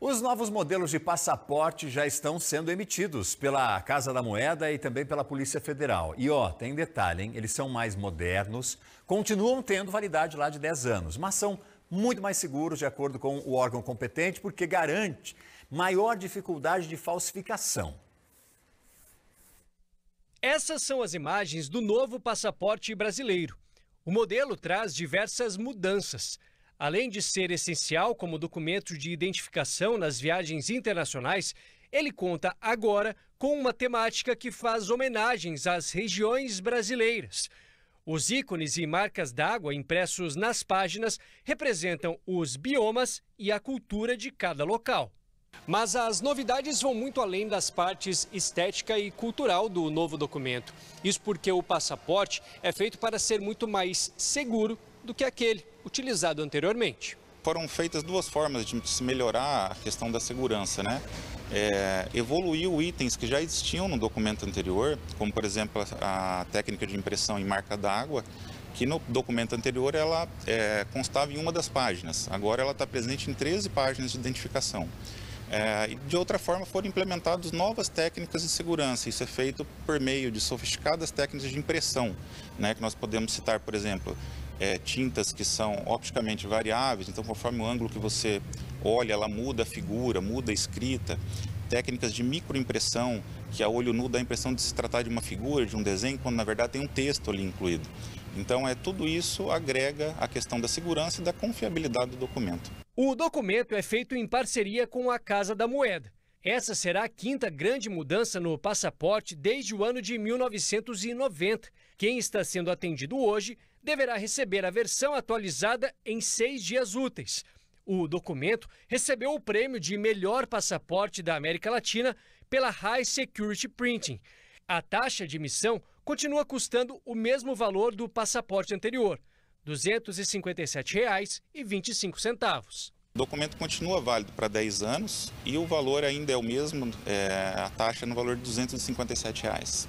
Os novos modelos de passaporte já estão sendo emitidos pela Casa da Moeda e também pela Polícia Federal. E ó, tem detalhe, hein? Eles são mais modernos, continuam tendo validade lá de 10 anos, mas são muito mais seguros, de acordo com o órgão competente, porque garante maior dificuldade de falsificação. Essas são as imagens do novo passaporte brasileiro. O modelo traz diversas mudanças. Além de ser essencial como documento de identificação nas viagens internacionais, ele conta agora com uma temática que faz homenagens às regiões brasileiras. Os ícones e marcas d'água impressos nas páginas representam os biomas e a cultura de cada local. Mas as novidades vão muito além das partes estética e cultural do novo documento. Isso porque o passaporte é feito para ser muito mais seguro do que aquele utilizado anteriormente. Foram feitas duas formas de se melhorar a questão da segurança, né? É, evoluiu itens que já existiam no documento anterior, como por exemplo a, técnica de impressão em marca d'água, que no documento anterior ela é, constava em uma das páginas, agora ela está presente em 13 páginas de identificação. É, e de outra forma, foram implementadas novas técnicas de segurança. Isso é feito por meio de sofisticadas técnicas de impressão, né, que nós podemos citar, por exemplo, é, tintas que são opticamente variáveis, então conforme o ângulo que você olha, ela muda a figura, muda a escrita. Técnicas de microimpressão, que é a olho nu dá a impressão de se tratar de uma figura, de um desenho, quando na verdade tem um texto ali incluído. Então, é tudo isso agrega a questão da segurança e da confiabilidade do documento. O documento é feito em parceria com a Casa da Moeda. Essa será a quinta grande mudança no passaporte desde o ano de 1990. Quem está sendo atendido hoje deverá receber a versão atualizada em seis dias úteis. O documento recebeu o prêmio de melhor passaporte da América Latina pela High Security Printing. A taxa de emissão continua custando o mesmo valor do passaporte anterior, R$ 257,25. O documento continua válido para 10 anos e o valor ainda é o mesmo, é, a taxa no valor de R$ 257. Reais.